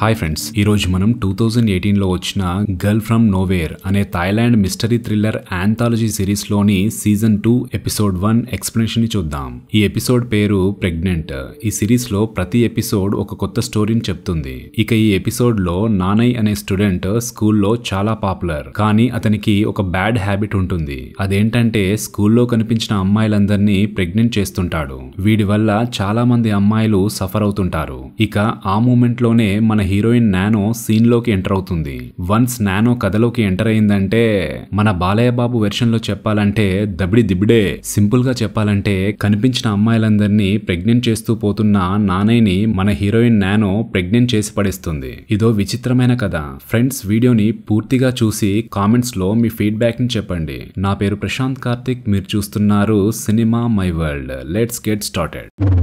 hi friends ఈరోజు మనం two thousand ఎయిటీన్లో వచ్చిన గర్ల్ ఫ్రమ్ నోవేర్ అనే థాయిలాండ్ మిస్టరీ థ్రిల్లర్ యాంథాలజీ సిరీస్లోని సీజన్ టూ ఎపిసోడ్ వన్ ని చూద్దాం ఈ ఎపిసోడ్ పేరు ప్రెగ్నెంట్ ఈ సిరీస్లో ప్రతి ఎపిసోడ్ ఒక కొత్త స్టోరీని చెప్తుంది ఇక ఈ ఎపిసోడ్లో నానయ్ అనే స్టూడెంట్ స్కూల్లో చాలా పాపులర్ కానీ అతనికి ఒక బ్యాడ్ హ్యాబిట్ ఉంటుంది అదేంటంటే స్కూల్లో కనిపించిన అమ్మాయిలందరినీ ప్రెగ్నెంట్ చేస్తుంటాడు వీడి వల్ల చాలా మంది అమ్మాయిలు సఫర్ అవుతుంటారు ఇక ఆ మూమెంట్లోనే మన మన హీరోయిన్ నానో సీన్లోకి ఎంటర్ అవుతుంది వన్స్ నానో కథలోకి ఎంటర్ అయిందంటే మన బాలయ్య బాబు వెర్షన్లో చెప్పాలంటే దబిడి దిబిడే సింపుల్గా చెప్పాలంటే కనిపించిన అమ్మాయిలందరినీ ప్రెగ్నెంట్ చేస్తూ పోతున్న నానయ్యని మన హీరోయిన్ నానో ప్రెగ్నెంట్ చేసి పడేస్తుంది ఇదో విచిత్రమైన కథ ఫ్రెండ్స్ వీడియోని పూర్తిగా చూసి కామెంట్స్లో మీ ఫీడ్బ్యాక్ని చెప్పండి నా పేరు ప్రశాంత్ కార్తిక్ మీరు చూస్తున్నారు cinema my world let's get started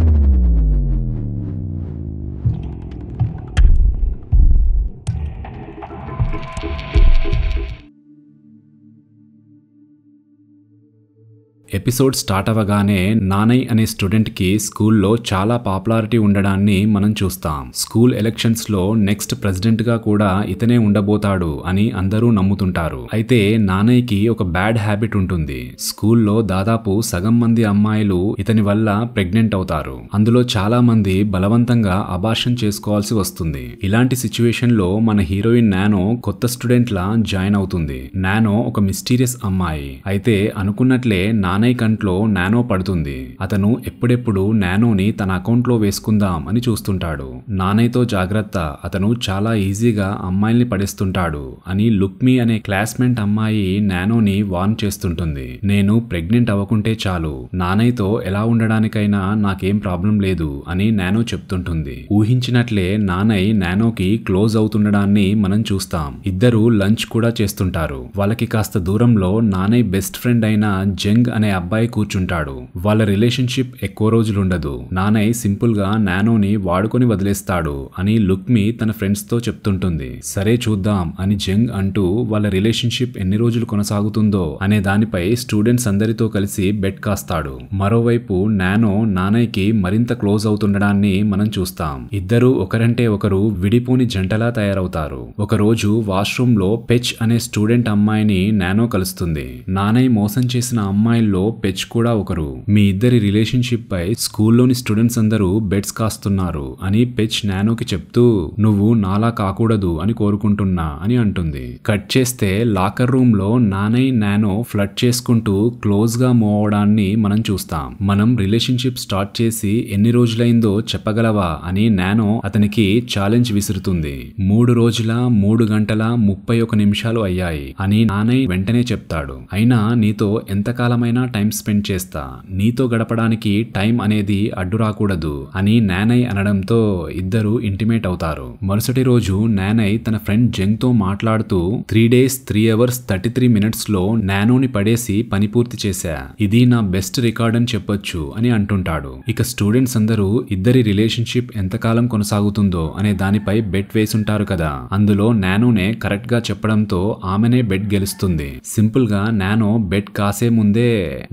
episode start అవ్వగానే నానయ్ అనే స్టూడెంట్కి స్కూల్లో చాలా పాపులారిటీ ఉండడాన్ని మనం చూస్తాం స్కూల్ ఎలక్షన్స్లో నెక్స్ట్ ప్రెసిడెంట్గా కూడా ఇతనే ఉండబోతాడు అని అందరూ నమ్ముతుంటారు అయితే నానయ్కి ఒక బ్యాడ్ హ్యాబిట్ ఉంటుంది స్కూల్లో దాదాపు సగం మంది అమ్మాయిలు ఇతని వల్ల ప్రెగ్నెంట్ అవుతారు అందులో చాలా మంది బలవంతంగా అభాషణ చేసుకోవాల్సి వస్తుంది ఇలాంటి సిచ్యువేషన్లో మన హీరోయిన్ నానో కొత్త స్టూడెంట్లా జాయిన్ అవుతుంది నానో ఒక మిస్టీరియస్ అమ్మాయి అయితే అనుకున్నట్లే నా నానయ్య కంట్లో నానో పడుతుంది అతను ఎప్పుడెప్పుడు నానోని తన అకౌంట్లో వేసుకుందాం అని చూస్తుంటాడు నానయ్యతో జాగ్రత్త అతను చాలా ఈజీగా అమ్మాయిల్ని పడేస్తుంటాడు అని లుక్మి అనే క్లాస్మేట్ అమ్మాయి నానోని వార్న్ చేస్తుంటుంది నేను ప్రెగ్నెంట్ అవ్వకుంటే చాలు నానయ్యతో ఎలా ఉండడానికైనా నాకేం ప్రాబ్లం లేదు అని నానో చెప్తుంటుంది ఊహించినట్లే నానయ్య నానోకి క్లోజ్ అవుతుండడాన్ని మనం చూస్తాం ఇద్దరు లంచ్ కూడా చేస్తుంటారు వాళ్ళకి కాస్త దూరంలో నానయ్య బెస్ట్ ఫ్రెండ్ అయిన జంగ్ అనే అనే అబ్బాయి కూర్చుంటాడు వాళ్ళ రిలేషన్షిప్ ఎక్కువ రోజులుండదు నానయ్ సింపుల్ గా నానోని వాడుకొని వదిలేస్తాడు అని లుక్మి తన ఫ్రెండ్స్ తో చెప్తుంటుంది సరే చూద్దాం అని జంగ్ అంటూ వాళ్ళ రిలేషన్షిప్ ఎన్ని రోజులు కొనసాగుతుందో అనే దానిపై స్టూడెంట్స్ అందరితో కలిసి బెట్ కాస్తాడు మరోవైపు నానో నానయ్కి మరింత క్లోజ్ అవుతుండడాన్ని మనం చూస్తాం ఇద్దరు ఒకరంటే ఒకరు విడిపోని జంటలా తయారవుతారు ఒకరోజు వాష్రూమ్ లో పెచ్ అనే స్టూడెంట్ అమ్మాయిని నానో కలుస్తుంది నానయ్ మోసం చేసిన అమ్మాయిల్లో లో పెచ్ కూడా ఒకరు మీ ఇద్దరి రిలేషన్షిప్ పై స్కూల్లోని స్టూడెంట్స్ అందరూ బెట్స్ కాస్తున్నారు అని పెచ్ నానోకి చెప్తూ నువ్వు నాలా కాకూడదు అని కోరుకుంటున్నా అని అంటుంది కట్ చేస్తే లాకర్ రూమ్ లో నానై నానో ఫ్లడ్ చేసుకుంటూ క్లోజ్ గా మూవ్ అవడాన్ని మనం చూస్తాం మనం రిలేషన్షిప్ స్టార్ట్ చేసి ఎన్ని రోజులైందో చెప్పగలవా అని నానో అతనికి ఛాలెంజ్ విసురుతుంది మూడు రోజుల మూడు గంటల ముప్పై ఒక నిమిషాలు అయ్యాయి అని నానై వెంటనే చెప్తాడు అయినా నీతో ఎంతకాలమైనా టైం స్పెండ్ చేస్తా నీతో గడపడానికి టైం అనేది అడ్డు రాకూడదు అని నానయ్ అనడంతో ఇద్దరు ఇంటిమేట్ అవుతారు మరుసటి రోజు నానయ్ తన ఫ్రెండ్ జంగ్ తో మాట్లాడుతూ three days three hours thirty three minutes లో నానోని పడేసి పని పూర్తి చేశా ఇది నా బెస్ట్ రికార్డ్ అని చెప్పొచ్చు అని అంటుంటాడు ఇక స్టూడెంట్స్ అందరూ ఇద్దరి రిలేషన్షిప్ ఎంతకాలం కొనసాగుతుందో అనే దానిపై బెట్ వేసుంటారు కదా అందులో నానోనే కరెక్ట్ గా చెప్పడంతో ఆమెనే బెట్ గెలుస్తుంది సింపుల్ గా నానో బెట్ కాసే ముందే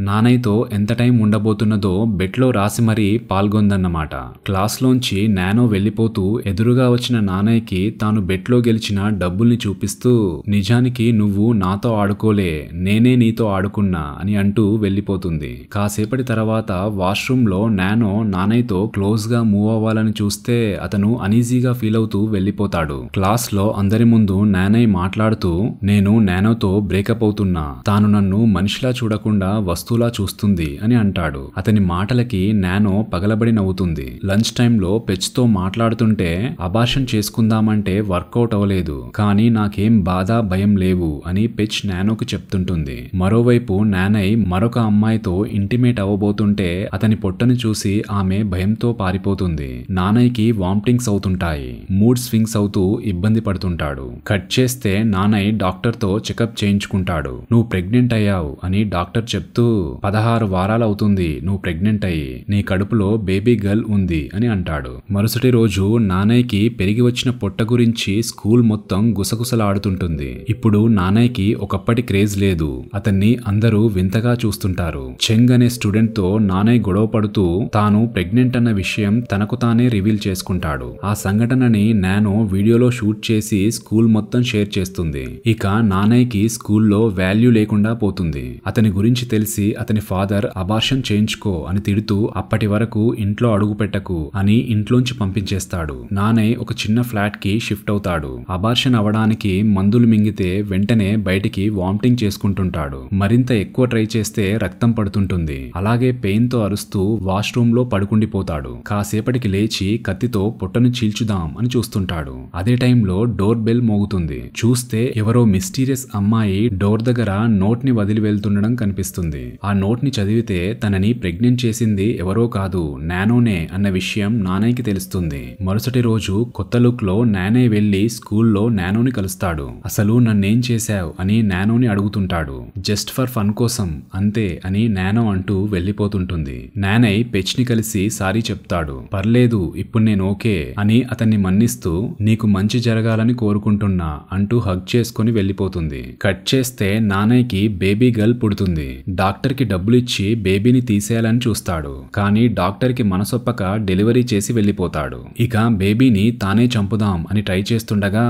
నానయ్యతో ఎంత టైం ఉండబోతున్నదో బెట్లో రాసి మరీ పాల్గొందన్నమాట క్లాస్లోంచి నానో వెళ్ళిపోతూ ఎదురుగా వచ్చిన నానయ్యకి తాను బెట్లో గెలిచిన డబ్బుల్ని చూపిస్తూ నిజానికి నువ్వు నాతో ఆడుకోలే నేనే నీతో ఆడుకున్నా అని అంటూ వెళ్ళిపోతుంది కాసేపటి తర్వాత వాష్రూమ్లో నానో నానయ్యతో క్లోజ్గా మూవ్ అవ్వాలని చూస్తే అతను అనీజీగా ఫీల్ అవుతూ వెళ్ళిపోతాడు క్లాస్లో అందరి ముందు నానయ్య మాట్లాడుతూ నేను నానోతో బ్రేకప్ అవుతున్నా తాను నన్ను మనిషిలా చూడకుండా వస్తువులా చూస్తుంది అని అంటాడు అతని మాటలకి నానో పగలబడి నవ్వుతుంది లంచ్ టైంలో పెచ్తో మాట్లాడుతుంటే అభాషణ్ చేసుకుందామంటే వర్కౌట్ అవ్వలేదు కానీ నాకేం బాధ భయం లేవు అని పెచ్ నానోకి చెప్తుంటుంది మరోవైపు నానై మరొక అమ్మాయితో ఇంటిమేట్ అవ్వబోతుంటే అతని పొట్టను చూసి ఆమె భయంతో పారిపోతుంది నానయ్యకి వామిటింగ్స్ అవుతుంటాయి మూడ్ స్వింగ్స్ అవుతూ ఇబ్బంది పడుతుంటాడు కట్ చేస్తే నానయ్య డాక్టర్తో చెకప్ చేయించుకుంటాడు నువ్వు ప్రెగ్నెంట్ అయ్యావు అని డాక్టర్ చెప్తూ పదహారు వారాలవుతుంది నువ్వు ప్రెగ్నెంట్ అయ్యి నీ కడుపులో బేబీ గర్ల్ ఉంది అని అంటాడు మరుసటి రోజు నానయ్యకి పెరిగి వచ్చిన పొట్ట గురించి స్కూల్ మొత్తం గుసగుసలాడుతుంటుంది ఇప్పుడు నానయ్యకి ఒకప్పటి క్రేజ్ లేదు అతన్ని అందరూ వింతగా చూస్తుంటారు చెంగ్ అనే స్టూడెంట్ తో నానయ్య గొడవ పడుతూ తాను ప్రెగ్నెంట్ అన్న విషయం తనకు తానే రివీల్ చేసుకుంటాడు ఆ సంఘటనని నేను వీడియోలో షూట్ చేసి స్కూల్ మొత్తం షేర్ చేస్తుంది ఇక నానయ్యకి స్కూల్లో వాల్యూ లేకుండా పోతుంది అతని గురించి తెలిసి తెలిసి అతని ఫాదర్ అబార్షన్ చేయించుకో అని తిడుతూ అప్పటి వరకు ఇంట్లో అడుగుపెట్టకు అని ఇంట్లోంచి పంపించేస్తాడు నానే ఒక చిన్న ఫ్లాట్ కి షిఫ్ట్ అవుతాడు అబార్షన్ అవడానికి మందులు మింగితే వెంటనే బయటికి వామిటింగ్ చేసుకుంటుంటాడు మరింత ఎక్కువ ట్రై చేస్తే రక్తం పడుతుంటుంది అలాగే పెయిన్ తో అరుస్తూ వాష్రూమ్ లో పడుకుండిపోతాడు కాసేపటికి లేచి కత్తితో పొట్టను చీల్చుదాం అని చూస్తుంటాడు అదే టైంలో డోర్ బెల్ మోగుతుంది చూస్తే ఎవరో మిస్టీరియస్ అమ్మాయి డోర్ దగ్గర నోట్ని వదిలి వెళ్తుండడం కనిపిస్తుంది చేస్తుంది ఆ నోట్ని చదివితే తనని ప్రెగ్నెంట్ చేసింది ఎవరో కాదు నానోనే అన్న విషయం నానయ్యకి తెలుస్తుంది మరుసటి రోజు కొత్త లుక్ లో నానే వెళ్లి స్కూల్లో నానోని కలుస్తాడు అసలు నన్నేం చేశావు అని నానోని అడుగుతుంటాడు జస్ట్ ఫర్ ఫన్ కోసం అంతే అని నానో అంటూ వెళ్లిపోతుంటుంది నానయ్య పెచ్ ని కలిసి సారీ చెప్తాడు పర్లేదు ఇప్పుడు నేను ఓకే అని అతన్ని మన్నిస్తూ నీకు మంచి జరగాలని కోరుకుంటున్నా అంటూ హగ్ చేసుకుని వెళ్లిపోతుంది కట్ చేస్తే నానయ్యకి బేబీ గర్ల్ పుడుతుంది డాక్టర్కి డబ్బులు ఇచ్చి బేబీని తీసేయాలని చూస్తాడు కానీ డాక్టర్కి మనసొప్పక డెలివరీ చేసి వెళ్ళిపోతాడు ఇక బేబీని తానే చంపుదాం అని ట్రై చేస్తుండగా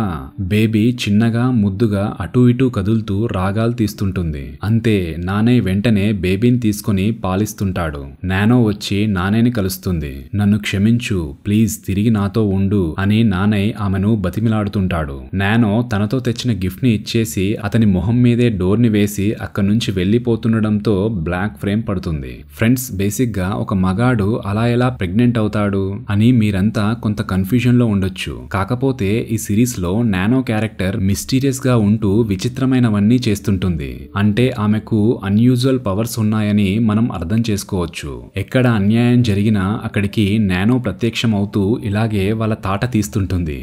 బేబీ చిన్నగా ముద్దుగా అటూ ఇటూ కదులుతూ రాగాలు తీస్తుంటుంది అంతే నానే వెంటనే బేబీని తీసుకుని పాలిస్తుంటాడు నానో వచ్చి నానేని కలుస్తుంది నన్ను క్షమించు ప్లీజ్ తిరిగి నాతో ఉండు అని నానయ్య ఆమెను బతిమిలాడుతుంటాడు నానో తనతో తెచ్చిన గిఫ్ట్ని ఇచ్చేసి అతని మొహం మీదే డోర్ని వేసి అక్కడి నుంచి వెళ్ళిపోతుండడంతో ఫ్రేమ్తో బ్లాక్ ఫ్రేమ్ పడుతుంది ఫ్రెండ్స్ బేసిక్గా ఒక మగాడు అలా ఎలా ప్రెగ్నెంట్ అవుతాడు అని మీరంతా కొంత లో ఉండొచ్చు కాకపోతే ఈ సిరీస్లో నానో క్యారెక్టర్ మిస్టీరియస్గా ఉంటూ విచిత్రమైనవన్నీ చేస్తుంటుంది అంటే ఆమెకు అన్యూజువల్ పవర్స్ ఉన్నాయని మనం అర్థం చేసుకోవచ్చు ఎక్కడ అన్యాయం జరిగినా అక్కడికి నానో ప్రత్యక్షమవుతూ ఇలాగే వాళ్ళ తాట తీస్తుంటుంది